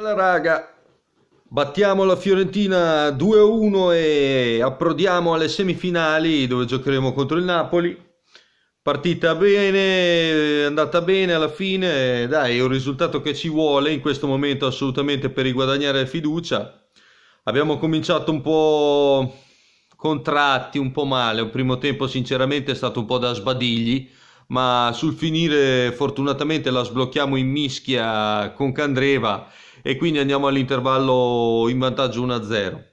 Alla raga, battiamo la Fiorentina 2-1 e approdiamo alle semifinali dove giocheremo contro il Napoli. Partita bene, eh, andata bene alla fine, dai, è un risultato che ci vuole in questo momento assolutamente per riguadagnare fiducia. Abbiamo cominciato un po' contratti, un po' male, un primo tempo sinceramente è stato un po' da sbadigli, ma sul finire fortunatamente la sblocchiamo in mischia con Candreva e quindi andiamo all'intervallo in vantaggio 1-0.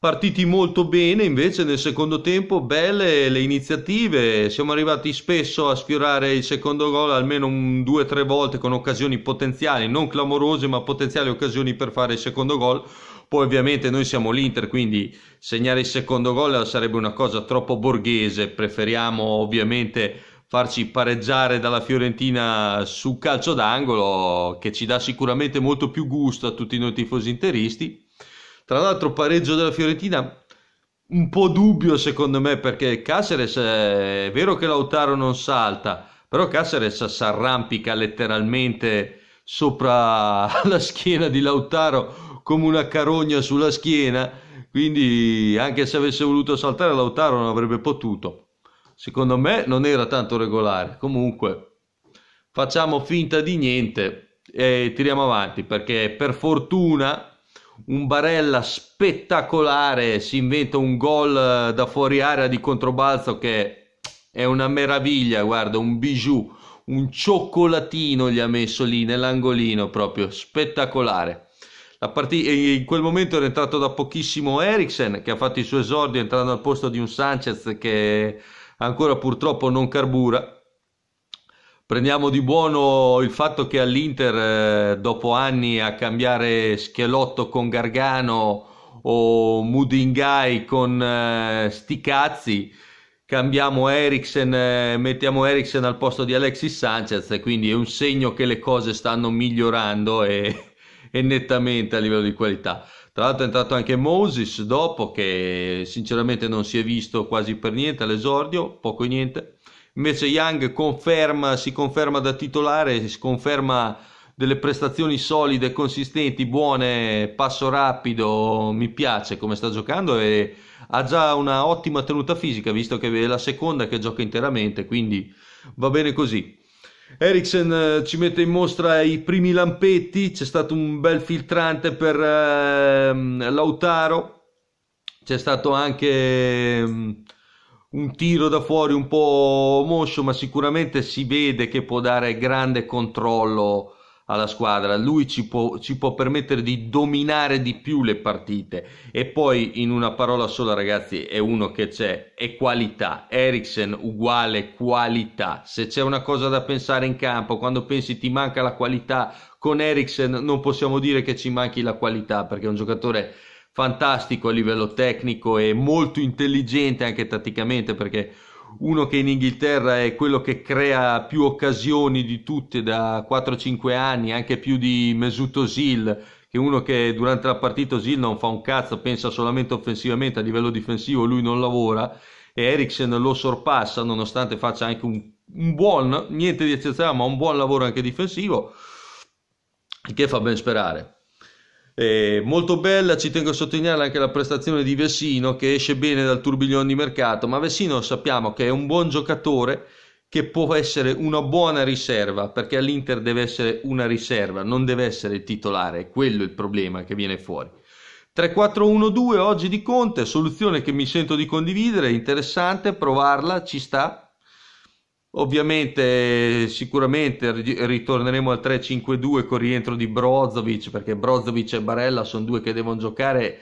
Partiti molto bene invece nel secondo tempo, belle le iniziative, siamo arrivati spesso a sfiorare il secondo gol almeno un, due o tre volte con occasioni potenziali, non clamorose ma potenziali occasioni per fare il secondo gol. Poi ovviamente noi siamo l'Inter, quindi segnare il secondo gol sarebbe una cosa troppo borghese, preferiamo ovviamente farci pareggiare dalla Fiorentina su calcio d'angolo che ci dà sicuramente molto più gusto a tutti noi tifosi interisti. Tra l'altro pareggio della Fiorentina un po' dubbio secondo me perché Caceres eh, è vero che Lautaro non salta, però Caceres si arrampica letteralmente sopra la schiena di Lautaro come una carogna sulla schiena, quindi anche se avesse voluto saltare Lautaro non avrebbe potuto. Secondo me non era tanto regolare. Comunque, facciamo finta di niente e tiriamo avanti perché per fortuna un Barella spettacolare si inventa un gol eh, da fuori area di controbalzo che è una meraviglia, guarda, un bijou, un cioccolatino gli ha messo lì nell'angolino proprio, spettacolare. La partita, in quel momento era entrato da pochissimo Eriksen che ha fatto il suo esordio entrando al posto di un Sanchez che ancora purtroppo non carbura. Prendiamo di buono il fatto che all'Inter, eh, dopo anni a cambiare Schelotto con Gargano o Mudingai con eh, Sticazzi, cambiamo Eriksen, eh, mettiamo Eriksen al posto di Alexis Sanchez, quindi è un segno che le cose stanno migliorando e, e nettamente a livello di qualità. Tra l'altro è entrato anche Moses dopo che sinceramente non si è visto quasi per niente all'esordio, poco e niente. Invece Young conferma, si conferma da titolare, si conferma delle prestazioni solide, consistenti, buone, passo rapido, mi piace come sta giocando e ha già una ottima tenuta fisica visto che è la seconda che gioca interamente, quindi va bene così. Ericsson eh, ci mette in mostra i primi lampetti, c'è stato un bel filtrante per ehm, Lautaro, c'è stato anche mm, un tiro da fuori un po' moscio, ma sicuramente si vede che può dare grande controllo alla squadra, lui ci può, ci può, permettere di dominare di più le partite e poi in una parola sola ragazzi è uno che c'è, è qualità, Eriksen uguale qualità, se c'è una cosa da pensare in campo, quando pensi ti manca la qualità, con Eriksen non possiamo dire che ci manchi la qualità perché è un giocatore fantastico a livello tecnico e molto intelligente anche tatticamente perché uno che in Inghilterra è quello che crea più occasioni di tutte da 4-5 anni, anche più di Mesut Özil, che uno che durante la partita Özil non fa un cazzo, pensa solamente offensivamente, a livello difensivo lui non lavora e Eriksen lo sorpassa nonostante faccia anche un, un buon, niente di eccezionale, ma un buon lavoro anche difensivo, che fa ben sperare. Eh, molto bella, ci tengo a sottolineare anche la prestazione di Vessino che esce bene dal turbiglione di mercato, ma Vessino sappiamo che è un buon giocatore che può essere una buona riserva, perché all'Inter deve essere una riserva, non deve essere il titolare, è quello il problema che viene fuori. 3-4-1-2 oggi di Conte, soluzione che mi sento di condividere, interessante, provarla, ci sta, Ovviamente sicuramente ritorneremo al 3-5-2 con rientro di Brozovic perché Brozovic e Barella sono due che devono giocare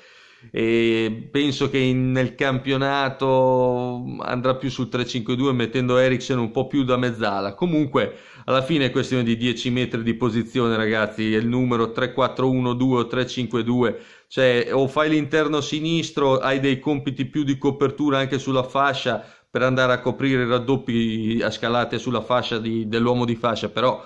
e penso che in, nel campionato andrà più sul 3-5-2 mettendo Eriksen un po' più da mezzala. Comunque alla fine è questione di 10 metri di posizione ragazzi, è il numero 3-4-1-2 o 3-5-2, cioè o fai l'interno sinistro, hai dei compiti più di copertura anche sulla fascia per andare a coprire i raddoppi a scalate sulla fascia di, dell'uomo di fascia, però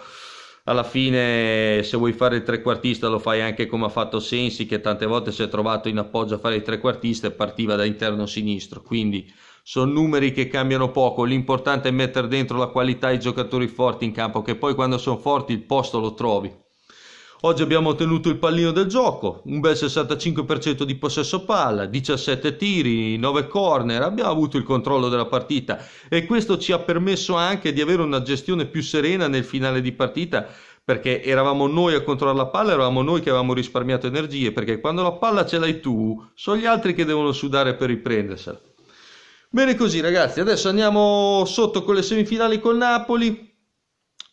alla fine se vuoi fare il trequartista lo fai anche come ha fatto Sensi che tante volte si è trovato in appoggio a fare il trequartista e partiva da interno sinistro, quindi sono numeri che cambiano poco, l'importante è mettere dentro la qualità ai giocatori forti in campo, che poi quando sono forti il posto lo trovi. Oggi abbiamo ottenuto il pallino del gioco, un bel 65% di possesso palla, 17 tiri, 9 corner, abbiamo avuto il controllo della partita e questo ci ha permesso anche di avere una gestione più serena nel finale di partita perché eravamo noi a controllare la palla, eravamo noi che avevamo risparmiato energie, perché quando la palla ce l'hai tu, sono gli altri che devono sudare per riprendersela. Bene così ragazzi, adesso andiamo sotto con le semifinali con Napoli,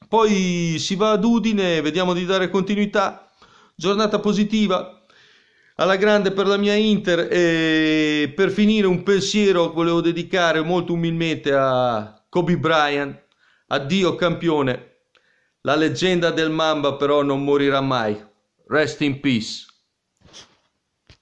poi si va ad Udine, vediamo di dare continuità. Giornata positiva alla grande per la mia Inter e per finire un pensiero volevo dedicare molto umilmente a Kobe Bryant. Addio campione. La leggenda del Mamba però non morirà mai. Rest in peace.